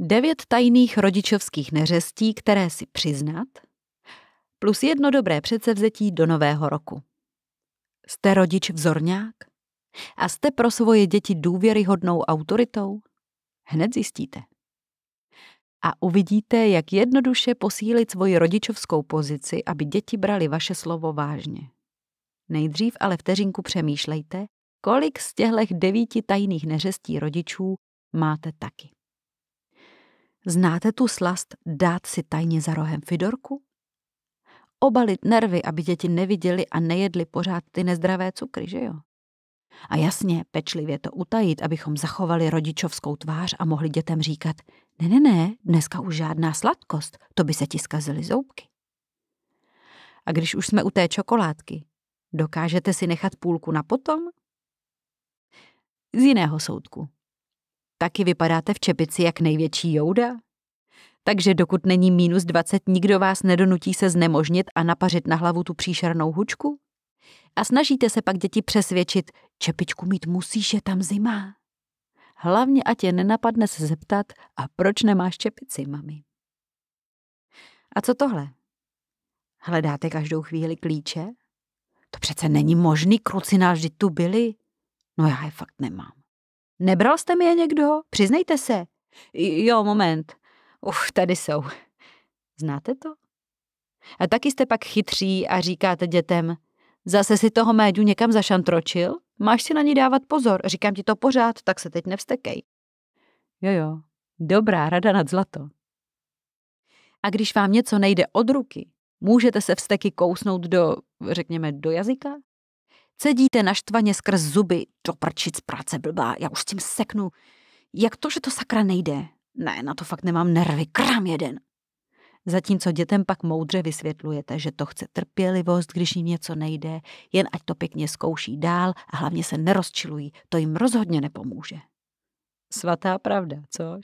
Devět tajných rodičovských neřestí, které si přiznat, plus jedno dobré předsevzetí do nového roku. Jste rodič vzorňák? A jste pro svoje děti důvěryhodnou autoritou? Hned zjistíte. A uvidíte, jak jednoduše posílit svoji rodičovskou pozici, aby děti brali vaše slovo vážně. Nejdřív ale vteřinku přemýšlejte, kolik z těchto devíti tajných neřestí rodičů máte taky. Znáte tu slast dát si tajně za rohem Fidorku? Obalit nervy, aby děti neviděli a nejedli pořád ty nezdravé cukry, že jo? A jasně, pečlivě to utajit, abychom zachovali rodičovskou tvář a mohli dětem říkat, ne, ne, ne, dneska už žádná sladkost, to by se ti zkazily zoubky. A když už jsme u té čokoládky, dokážete si nechat půlku na potom? Z jiného soudku. Taky vypadáte v čepici jak největší jouda? Takže dokud není minus 20, nikdo vás nedonutí se znemožnit a napařit na hlavu tu příšernou hučku? A snažíte se pak děti přesvědčit, čepičku mít musíš, je tam zima. Hlavně ať je nenapadne se zeptat, a proč nemáš čepici, mami? A co tohle? Hledáte každou chvíli klíče? To přece není možný, Kruci, nás tu byli. No já je fakt nemám. Nebral jste mi je někdo? Přiznejte se. Jo, moment. Uf, tady jsou. Znáte to? A taky jste pak chytří a říkáte dětem, zase si toho médu někam zašantročil? Máš si na ní dávat pozor, říkám ti to pořád, tak se teď nevstekej. Jo, jo, dobrá rada nad zlato. A když vám něco nejde od ruky, můžete se vsteky kousnout do, řekněme, do jazyka? Cedíte naštvaně skrz zuby. Do prčic práce blbá, já už s tím seknu. Jak to, že to sakra nejde? Ne, na to fakt nemám nervy, krám jeden. Zatímco dětem pak moudře vysvětlujete, že to chce trpělivost, když jim něco nejde, jen ať to pěkně zkouší dál a hlavně se nerozčilují, to jim rozhodně nepomůže. Svatá pravda, což?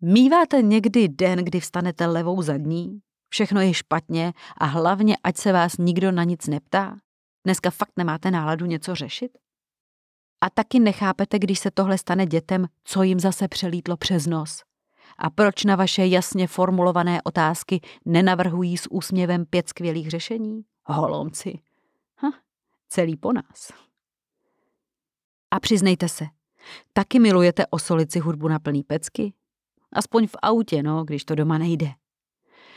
Míváte někdy den, kdy vstanete levou zadní? Všechno je špatně a hlavně, ať se vás nikdo na nic neptá? Dneska fakt nemáte náladu něco řešit? A taky nechápete, když se tohle stane dětem, co jim zase přelítlo přes nos. A proč na vaše jasně formulované otázky nenavrhují s úsměvem pět skvělých řešení? Holomci. Ha, celý po nás. A přiznejte se, taky milujete osolici hudbu na plný pecky? Aspoň v autě, no, když to doma nejde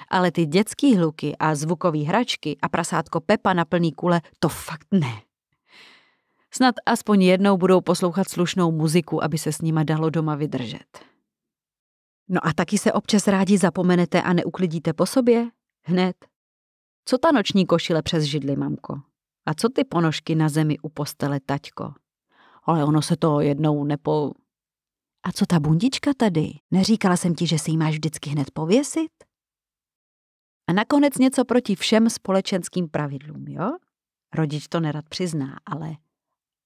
ale ty dětský hluky a zvukové hračky a prasátko Pepa na plný kule, to fakt ne. Snad aspoň jednou budou poslouchat slušnou muziku, aby se s nima dalo doma vydržet. No a taky se občas rádi zapomenete a neuklidíte po sobě? Hned. Co ta noční košile přes židli, mamko? A co ty ponožky na zemi u postele, taťko? Ale ono se to jednou nepo... A co ta bundička tady? Neříkala jsem ti, že si ji máš vždycky hned pověsit? A nakonec něco proti všem společenským pravidlům, jo? Rodič to nerad přizná, ale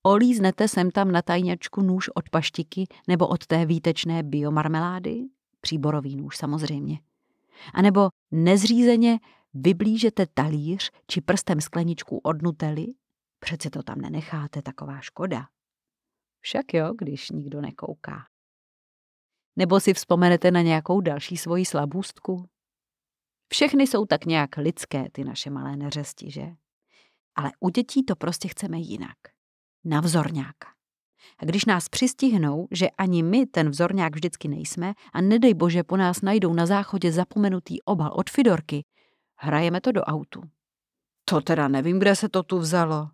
olíznete sem tam na tajňačku nůž od paštiky nebo od té výtečné biomarmelády? Příborový nůž samozřejmě. A nebo nezřízeně vyblížete talíř či prstem skleničku od nutely? Přece to tam nenecháte, taková škoda. Však jo, když nikdo nekouká. Nebo si vzpomenete na nějakou další svoji slabůstku, všechny jsou tak nějak lidské, ty naše malé neřesti, že? Ale u dětí to prostě chceme jinak. Na vzorňáka. A když nás přistihnou, že ani my ten vzorňák vždycky nejsme a nedej bože po nás najdou na záchodě zapomenutý obal od Fidorky, hrajeme to do autu. To teda nevím, kde se to tu vzalo.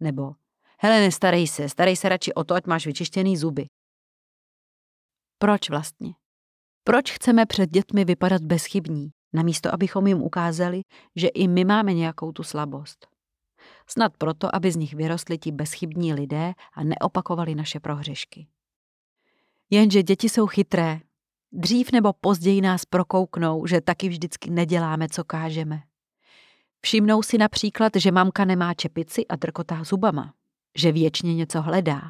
Nebo, hele, nestarej se, starej se radši o to, ať máš vyčištěný zuby. Proč vlastně? Proč chceme před dětmi vypadat bezchybní? namísto abychom jim ukázali, že i my máme nějakou tu slabost. Snad proto, aby z nich vyrostli ti bezchybní lidé a neopakovali naše prohřešky. Jenže děti jsou chytré. Dřív nebo později nás prokouknou, že taky vždycky neděláme, co kážeme. Všimnou si například, že mamka nemá čepici a drkotá zubama, že věčně něco hledá,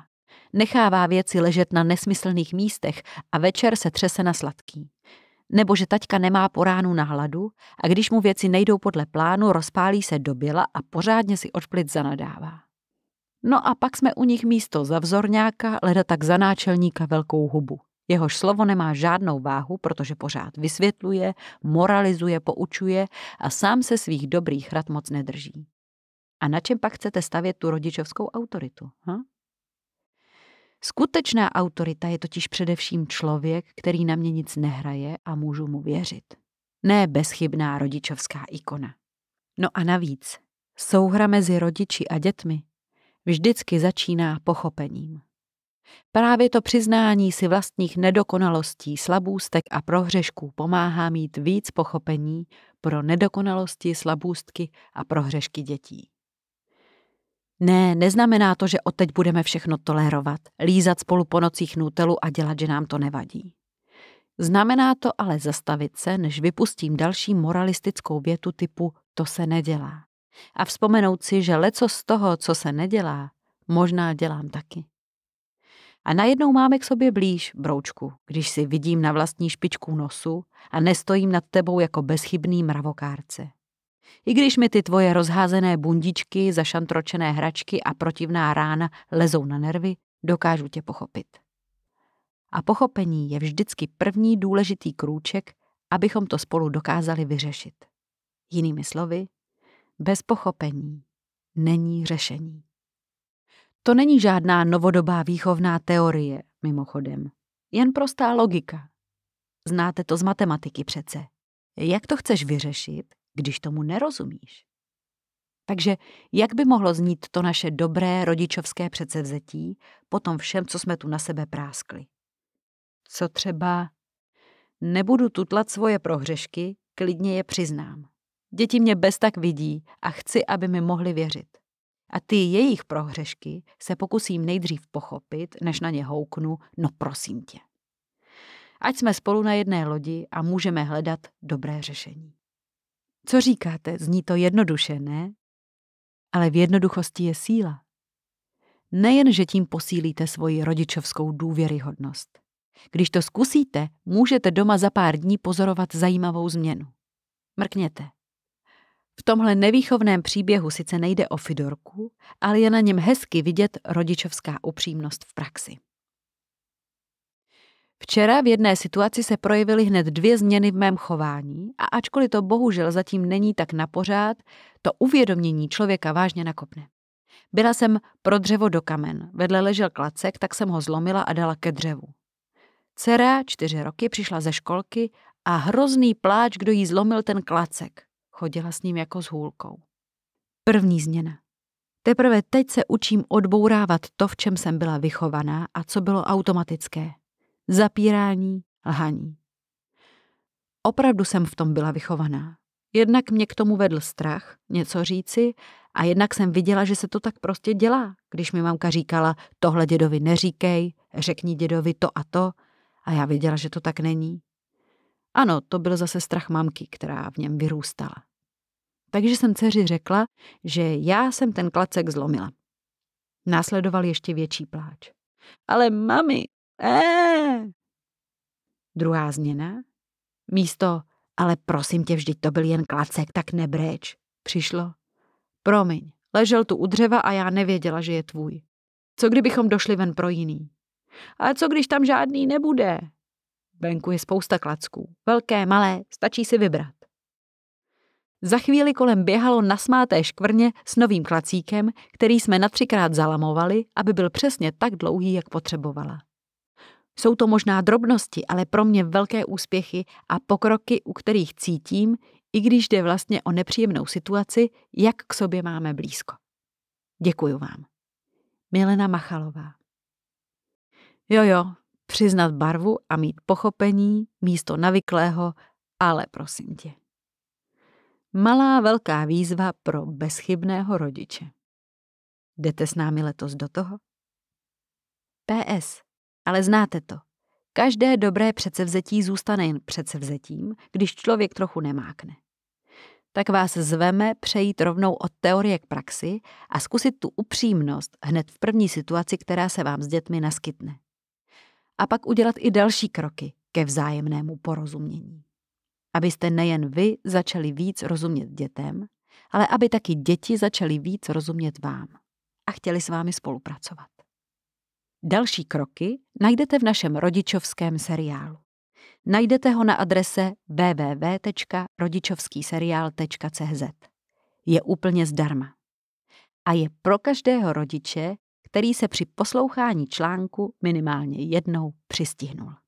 nechává věci ležet na nesmyslných místech a večer se třese na sladký. Nebo že taťka nemá po ránu na hladu a když mu věci nejdou podle plánu, rozpálí se do běla a pořádně si odplit zanadává. No a pak jsme u nich místo za vzorňáka, leda tak za náčelníka velkou hubu. Jehož slovo nemá žádnou váhu, protože pořád vysvětluje, moralizuje, poučuje a sám se svých dobrých rad moc nedrží. A na čem pak chcete stavět tu rodičovskou autoritu? Ha? Skutečná autorita je totiž především člověk, který na mě nic nehraje a můžu mu věřit. Ne bezchybná rodičovská ikona. No a navíc, souhra mezi rodiči a dětmi vždycky začíná pochopením. Právě to přiznání si vlastních nedokonalostí, slabůstek a prohřešků pomáhá mít víc pochopení pro nedokonalosti, slabůstky a prohřešky dětí. Ne, neznamená to, že odteď budeme všechno tolerovat, lízat spolu po nocích nutelu a dělat, že nám to nevadí. Znamená to ale zastavit se, než vypustím další moralistickou větu typu to se nedělá. A vzpomenout si, že leco z toho, co se nedělá, možná dělám taky. A najednou máme k sobě blíž, broučku, když si vidím na vlastní špičku nosu a nestojím nad tebou jako bezchybný mravokárce. I když mi ty tvoje rozházené bundičky, zašantročené hračky a protivná rána lezou na nervy, dokážu tě pochopit. A pochopení je vždycky první důležitý krůček, abychom to spolu dokázali vyřešit. Jinými slovy, bez pochopení není řešení. To není žádná novodobá výchovná teorie, mimochodem. Jen prostá logika. Znáte to z matematiky přece. Jak to chceš vyřešit, když tomu nerozumíš. Takže jak by mohlo znít to naše dobré rodičovské předsevzetí po tom všem, co jsme tu na sebe práskli? Co třeba nebudu tutlat svoje prohřešky, klidně je přiznám. Děti mě bez tak vidí a chci, aby mi mohli věřit. A ty jejich prohřešky se pokusím nejdřív pochopit, než na ně houknu, no prosím tě. Ať jsme spolu na jedné lodi a můžeme hledat dobré řešení. Co říkáte? Zní to jednoduše, ne? Ale v jednoduchosti je síla. Nejen, že tím posílíte svoji rodičovskou důvěryhodnost. Když to zkusíte, můžete doma za pár dní pozorovat zajímavou změnu. Mrkněte. V tomhle nevýchovném příběhu sice nejde o Fidorku, ale je na něm hezky vidět rodičovská upřímnost v praxi. Včera v jedné situaci se projevily hned dvě změny v mém chování a ačkoliv to bohužel zatím není tak na pořád, to uvědomění člověka vážně nakopne. Byla jsem pro dřevo do kamen, vedle ležel klacek, tak jsem ho zlomila a dala ke dřevu. Cera, čtyři roky, přišla ze školky a hrozný pláč, kdo jí zlomil ten klacek. Chodila s ním jako s hůlkou. První změna. Teprve teď se učím odbourávat to, v čem jsem byla vychovaná a co bylo automatické zapírání, lhaní. Opravdu jsem v tom byla vychovaná. Jednak mě k tomu vedl strach něco říci a jednak jsem viděla, že se to tak prostě dělá, když mi mamka říkala, tohle dědovi neříkej, řekni dědovi to a to a já viděla, že to tak není. Ano, to byl zase strach mamky, která v něm vyrůstala. Takže jsem dceři řekla, že já jsem ten klacek zlomila. Následoval ještě větší pláč. Ale mami, Eee. Druhá změna. Místo, ale prosím tě, vždyť to byl jen klacek, tak nebreč. Přišlo. Promiň, ležel tu u dřeva a já nevěděla, že je tvůj. Co kdybychom došli ven pro jiný? A co když tam žádný nebude? Venku je spousta klacků. Velké, malé, stačí si vybrat. Za chvíli kolem běhalo nasmáté škvrně s novým klacíkem, který jsme na třikrát zalamovali, aby byl přesně tak dlouhý, jak potřebovala. Jsou to možná drobnosti, ale pro mě velké úspěchy a pokroky, u kterých cítím, i když jde vlastně o nepříjemnou situaci, jak k sobě máme blízko. Děkuji vám. Milena Machalová Jo jo, přiznat barvu a mít pochopení místo navyklého, ale prosím tě. Malá velká výzva pro bezchybného rodiče. Jdete s námi letos do toho? PS. Ale znáte to. Každé dobré předsevzetí zůstane jen předsevzetím, když člověk trochu nemákne. Tak vás zveme přejít rovnou od teorie k praxi a zkusit tu upřímnost hned v první situaci, která se vám s dětmi naskytne. A pak udělat i další kroky ke vzájemnému porozumění. Abyste nejen vy začali víc rozumět dětem, ale aby taky děti začaly víc rozumět vám a chtěli s vámi spolupracovat. Další kroky najdete v našem rodičovském seriálu. Najdete ho na adrese www.rodičovskýseriál.cz. Je úplně zdarma. A je pro každého rodiče, který se při poslouchání článku minimálně jednou přistihnul.